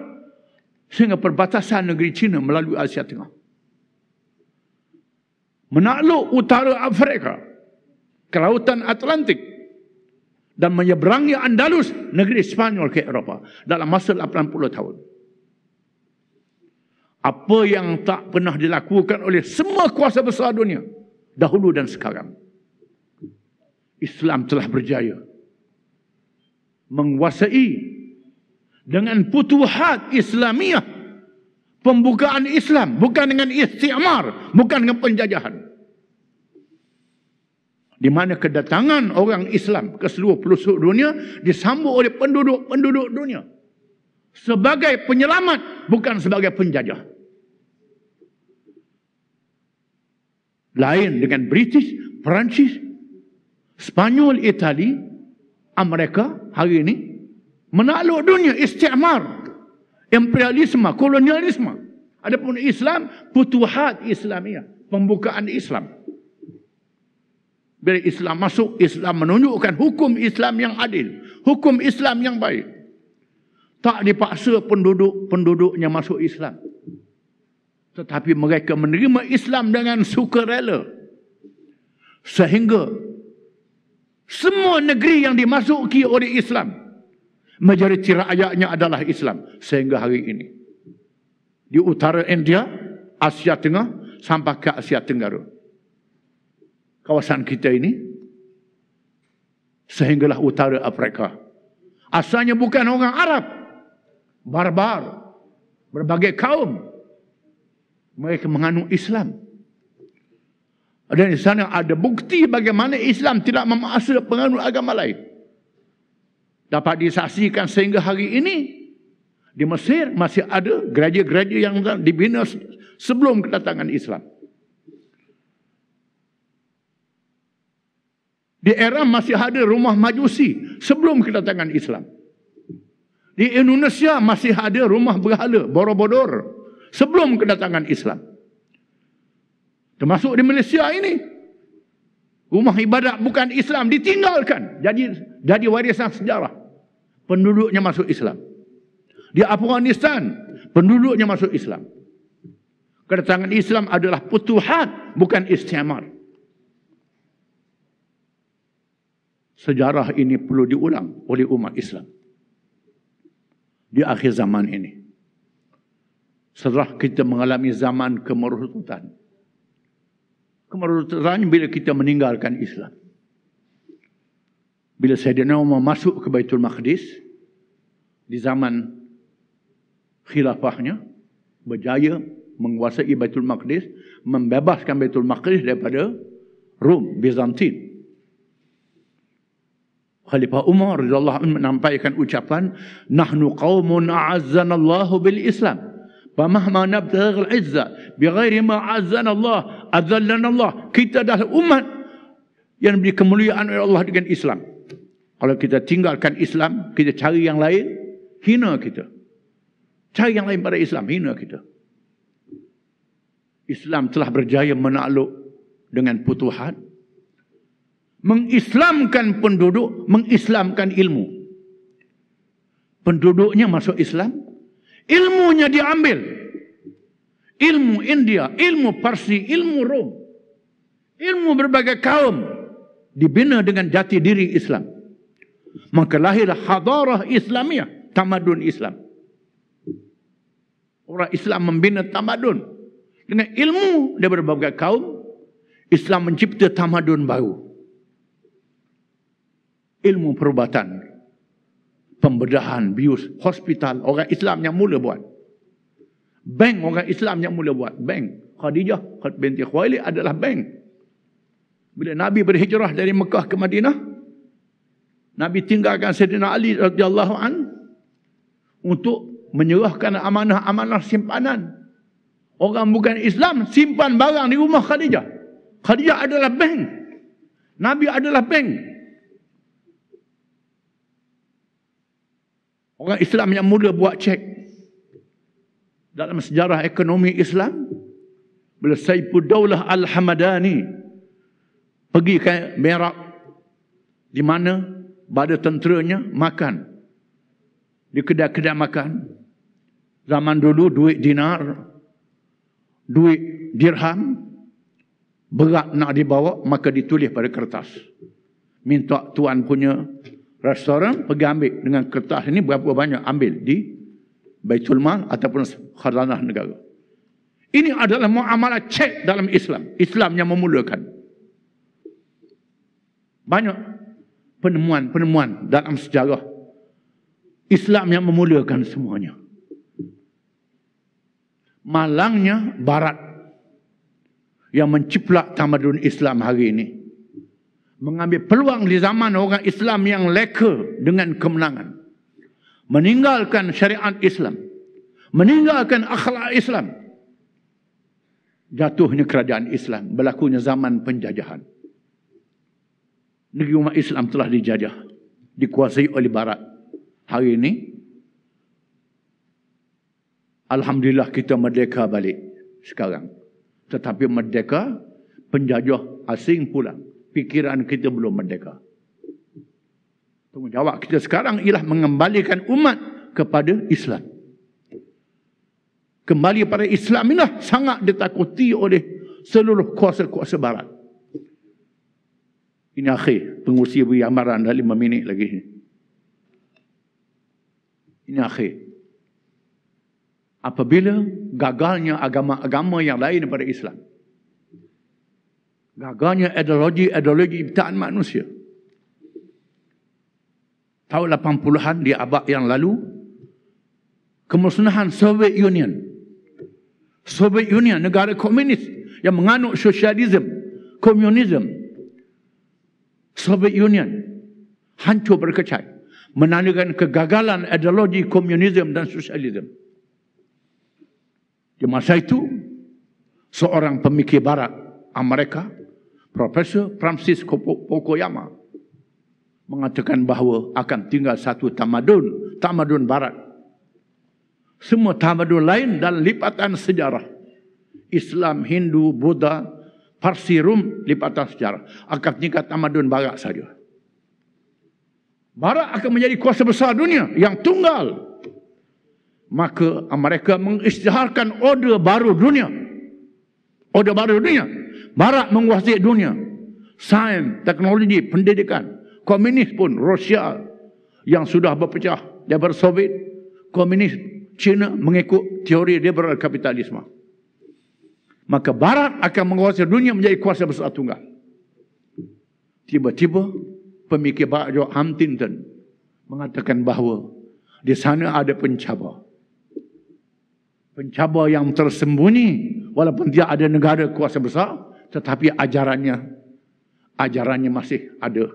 sehingga perbatasan negeri China melalui Asia Tengah. Menakluk utara Afrika, kelautan Atlantik dan menyeberangi Andalus, negeri Spanyol ke Eropah dalam masa 80 tahun. Apa yang tak pernah dilakukan oleh semua kuasa besar dunia dahulu dan sekarang. Islam telah berjaya menguasai dengan putuhat Islamiah pembukaan Islam bukan dengan istiamar bukan dengan penjajahan di mana kedatangan orang Islam ke seluruh pelosok dunia disambut oleh penduduk-penduduk dunia sebagai penyelamat bukan sebagai penjajah lain dengan British, Perancis, Spanyol, Itali, Amerika hari ini menakluk dunia istiamar imperialisme kolonialisme adapun Islam putuhat Islamia pembukaan Islam bila Islam masuk Islam menunjukkan hukum Islam yang adil hukum Islam yang baik tak dipaksa penduduk-penduduknya masuk Islam tetapi mereka menerima Islam dengan suka rela sehingga semua negeri yang dimasuki oleh Islam majoriti rakyatnya adalah Islam sehingga hari ini. Di utara India, Asia Tengah sampai ke Asia Tenggara. Kawasan kita ini sehinggalah utara Afrika. Asalnya bukan orang Arab. Barbar. Berbagai kaum. Mereka menganut Islam. Dan di sana ada bukti bagaimana Islam tidak memaksa penganut agama lain dapat disaksikan sehingga hari ini di Mesir masih ada gereja-gereja yang dibina sebelum kedatangan Islam. Di era masih ada rumah majusi sebelum kedatangan Islam. Di Indonesia masih ada rumah berhala, borobodor sebelum kedatangan Islam. Termasuk di Malaysia ini. Rumah ibadat bukan Islam ditinggalkan. Jadi jadi warisan sejarah penduduknya masuk Islam. Di Afghanistan, penduduknya masuk Islam. Kedatangan Islam adalah putuhat, bukan istimar. Sejarah ini perlu diulang oleh umat Islam. Di akhir zaman ini. Setelah kita mengalami zaman kemerosotan. Kemerosotan bila kita meninggalkan Islam bila Sayyidina Umar masuk ke Baitul Maqdis di zaman khilafahnya berjaya menguasai Baitul Maqdis membebaskan Baitul Maqdis daripada Rom Bizantin Khalifah Umar radhiyallahu anhu menampaikan ucapan nahnu qaumun a'azzana Allah bil Islam wa mahma nabtagh al izza bighairi ma a'azzana Allah adzallana Allah kita dah umat yang diberi kemuliaan oleh Allah dengan Islam kalau kita tinggalkan Islam, kita cari yang lain, hina kita. Cari yang lain pada Islam, hina kita. Islam telah berjaya menakluk dengan putuhan. Mengislamkan penduduk, mengislamkan ilmu. Penduduknya masuk Islam, ilmunya diambil. Ilmu India, ilmu Parsi, ilmu Rom. Ilmu berbagai kaum dibina dengan jati diri Islam maka lahir hadarah Islamiah, tamadun Islam. Orang Islam membina tamadun. Dengan ilmu dari berbagai kaum, Islam mencipta tamadun baru. Ilmu perubatan, pembedahan, bius, hospital, orang Islam yang mula buat. Bank orang Islam yang mula buat. Bank. Khadijah binti Khwailid adalah bank. Bila Nabi berhijrah dari Mekah ke Madinah, Nabi tinggalkan Sayyidina Ali radhiyallahu an untuk menyerahkan amanah-amanah simpanan. Orang bukan Islam simpan barang di rumah Khadijah. Khadijah adalah bank. Nabi adalah bank. Orang Islam yang mula buat cek dalam sejarah ekonomi Islam bila daulah Al-Hamadani pergi ke Merak di mana pada tenteranya makan. Di kedai-kedai makan. Zaman dulu duit dinar, duit dirham, berat nak dibawa, maka ditulis pada kertas. Minta tuan punya restoran, pergi ambil dengan kertas ini berapa banyak ambil di Baitul Mal ataupun khazanah negara. Ini adalah muamalah cek dalam Islam. Islam yang memulakan. Banyak penemuan-penemuan dalam sejarah Islam yang memulakan semuanya. Malangnya barat yang menciplak tamadun Islam hari ini mengambil peluang di zaman orang Islam yang leka dengan kemenangan meninggalkan syariat Islam meninggalkan akhlak Islam jatuhnya kerajaan Islam berlakunya zaman penjajahan negeri umat Islam telah dijajah, dikuasai oleh Barat. Hari ini, Alhamdulillah kita merdeka balik sekarang. Tetapi merdeka, penjajah asing pulang. Pikiran kita belum merdeka. Tanggungjawab kita sekarang ialah mengembalikan umat kepada Islam. Kembali pada Islam inilah sangat ditakuti oleh seluruh kuasa-kuasa barat. Ini akhir. Pengurusi beri amaran dah lima minit lagi. Ini akhir. Apabila gagalnya agama-agama yang lain daripada Islam. Gagalnya ideologi-ideologi ciptaan manusia. Tahun 80-an di abad yang lalu, kemusnahan Soviet Union. Soviet Union, negara komunis yang menganut sosialisme, komunisme, Soviet Union hancur berkecai menandakan kegagalan ideologi komunisme dan sosialisme. Di masa itu seorang pemikir barat Amerika Profesor Francis Fukuyama mengatakan bahawa akan tinggal satu tamadun, tamadun barat. Semua tamadun lain dan lipatan sejarah Islam, Hindu, Buddha, Parsi Rum lipatan sejarah. Akan tingkat tamadun barat saja. Barak akan menjadi kuasa besar dunia yang tunggal. Maka mereka mengisytiharkan order baru dunia. Order baru dunia. Barak menguasai dunia. Sains, teknologi, pendidikan. Komunis pun, Rusia yang sudah berpecah daripada Soviet. Komunis, China mengikut teori liberal kapitalisme maka barat akan menguasai dunia menjadi kuasa besar tunggal. Tiba-tiba pemikir barat Jok Huntington mengatakan bahawa di sana ada pencabar. Pencabar yang tersembunyi walaupun dia ada negara kuasa besar tetapi ajarannya ajarannya masih ada.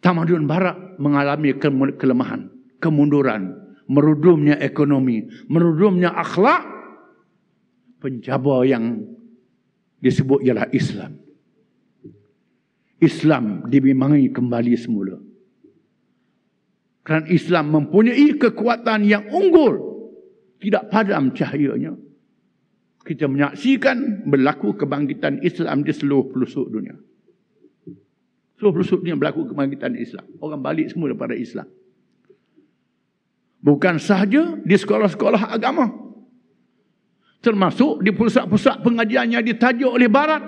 Tamadun barat mengalami kelemahan, kemunduran, merudumnya ekonomi, merudumnya akhlak pencabar yang disebut ialah Islam. Islam dibimbangi kembali semula. Kerana Islam mempunyai kekuatan yang unggul. Tidak padam cahayanya. Kita menyaksikan berlaku kebangkitan Islam di seluruh pelusuk dunia. Seluruh pelusuk dunia berlaku kebangkitan Islam. Orang balik semua daripada Islam. Bukan sahaja di sekolah-sekolah agama termasuk di pusat-pusat pengajian yang ditajuk oleh barat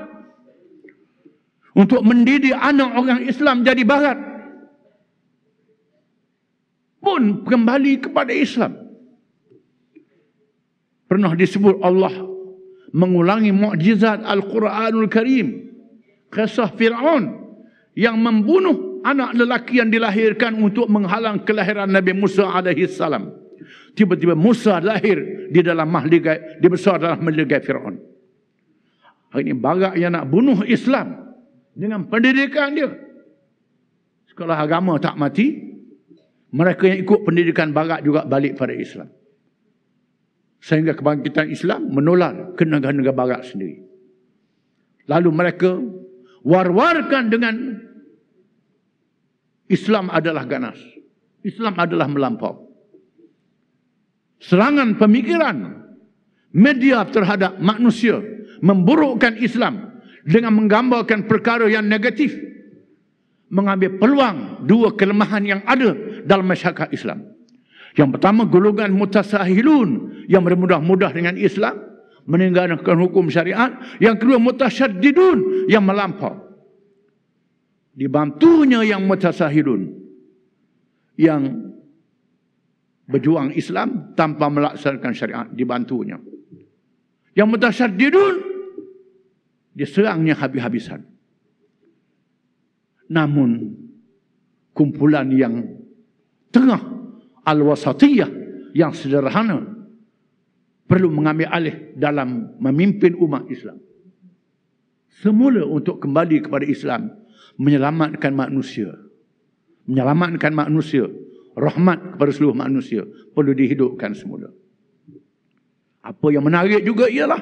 untuk mendidik anak orang Islam jadi barat pun kembali kepada Islam pernah disebut Allah mengulangi mukjizat Al-Quranul Karim kisah Fir'aun yang membunuh anak lelaki yang dilahirkan untuk menghalang kelahiran Nabi Musa alaihi salam tiba-tiba Musa lahir di dalam mahligai, di besar dalam mahligai Fir'aun. Hari ini barak yang nak bunuh Islam dengan pendidikan dia. Sekolah agama tak mati, mereka yang ikut pendidikan barak juga balik pada Islam. Sehingga kebangkitan Islam menular ke negara-negara barak sendiri. Lalu mereka war-warkan dengan Islam adalah ganas. Islam adalah melampau serangan pemikiran media terhadap manusia memburukkan Islam dengan menggambarkan perkara yang negatif mengambil peluang dua kelemahan yang ada dalam masyarakat Islam yang pertama golongan mutasahilun yang bermudah-mudah dengan Islam meninggalkan hukum syariat yang kedua mutasyadidun yang melampau dibantunya yang mutasahilun yang berjuang Islam tanpa melaksanakan syariat dibantunya. Yang mutasyaddidun diserangnya habis-habisan. Namun kumpulan yang tengah al-wasatiyah yang sederhana perlu mengambil alih dalam memimpin umat Islam. Semula untuk kembali kepada Islam, menyelamatkan manusia. Menyelamatkan manusia rahmat kepada seluruh manusia perlu dihidupkan semula. Apa yang menarik juga ialah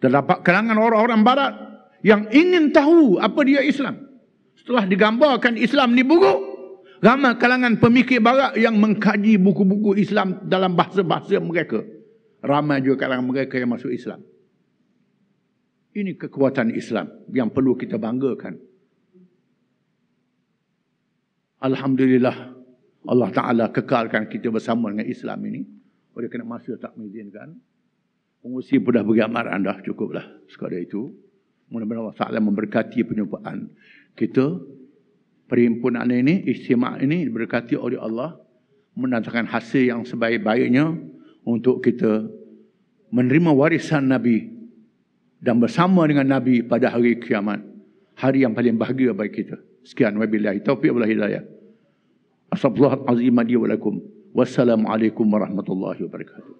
terdapat kalangan orang-orang barat yang ingin tahu apa dia Islam. Setelah digambarkan Islam ni buruk, ramai kalangan pemikir barat yang mengkaji buku-buku Islam dalam bahasa-bahasa mereka. Ramai juga kalangan mereka yang masuk Islam. Ini kekuatan Islam yang perlu kita banggakan. Alhamdulillah. Allah Ta'ala kekalkan kita bersama dengan Islam ini. Oleh kena masa tak mengizinkan. Pengurusi pun dah beri amaran dah. Cukuplah sekadar itu. Mula-mula Allah Ta'ala memberkati penyumpaan kita. Perhimpunan ini, istimewa ini diberkati oleh Allah. Menantangkan hasil yang sebaik-baiknya untuk kita menerima warisan Nabi dan bersama dengan Nabi pada hari kiamat. Hari yang paling bahagia bagi kita. Sekian. Wabillahi taufiq wal hidayah. Astagfirullahalazim warahmatullahi wabarakatuh.